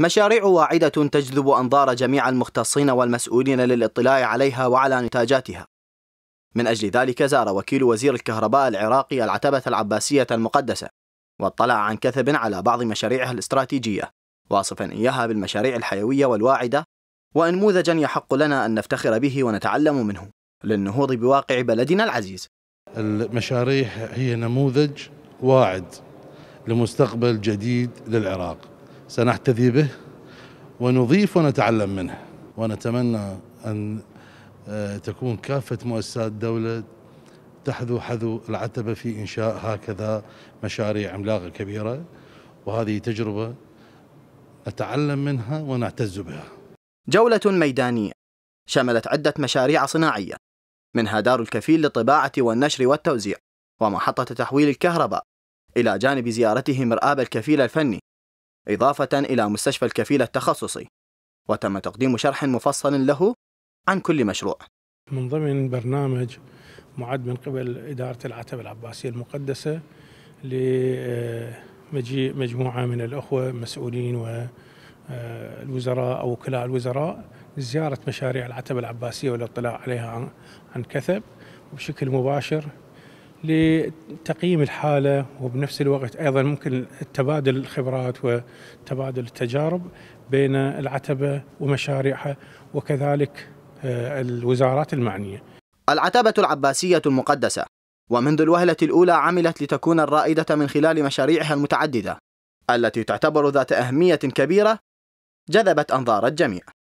مشاريع واعدة تجذب أنظار جميع المختصين والمسؤولين للاطلاع عليها وعلى نتاجاتها من أجل ذلك زار وكيل وزير الكهرباء العراقي العتبة العباسية المقدسة واطلع عن كثب على بعض مشاريعها الاستراتيجية واصفا إياها بالمشاريع الحيوية والواعدة وانموذجا يحق لنا أن نفتخر به ونتعلم منه للنهوض بواقع بلدنا العزيز المشاريع هي نموذج واعد لمستقبل جديد للعراق سنحتذي به ونضيف ونتعلم منه ونتمنى أن آه، تكون كافة مؤسسات الدولة تحذو حذو العتبة في إنشاء هكذا مشاريع عملاقة كبيرة وهذه تجربة نتعلم منها ونعتز بها جولة ميدانية شملت عدة مشاريع صناعية منها دار الكفيل للطباعة والنشر والتوزيع ومحطة تحويل الكهرباء إلى جانب زيارته مرآب الكفيل الفني إضافة إلى مستشفى الكفيل التخصصي وتم تقديم شرح مفصل له عن كل مشروع من ضمن برنامج معد من قبل إدارة العتبة العباسية المقدسة لمجيء مجموعة من الأخوة مسؤولين والوزراء آه، أو وكلاء الوزراء لزيارة مشاريع العتبة العباسية والاطلاع عليها عن كثب وبشكل مباشر لتقييم الحالة وبنفس الوقت أيضا ممكن تبادل الخبرات وتبادل التجارب بين العتبة ومشاريعها وكذلك آه، الوزارات المعنية العتبة العباسية المقدسة ومنذ الوهلة الأولى عملت لتكون الرائدة من خلال مشاريعها المتعددة التي تعتبر ذات أهمية كبيرة جذبت أنظار الجميع